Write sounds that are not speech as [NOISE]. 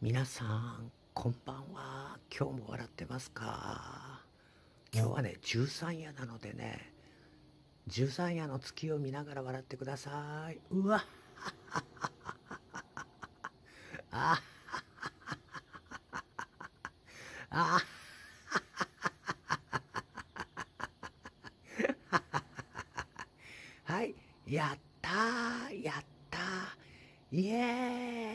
皆さんこんばんは今日も笑ってますか今日はね十三夜なのでね十三夜の月を見ながら笑ってくださいうわあ [LAUGHS] はいやったーやったーイエーイ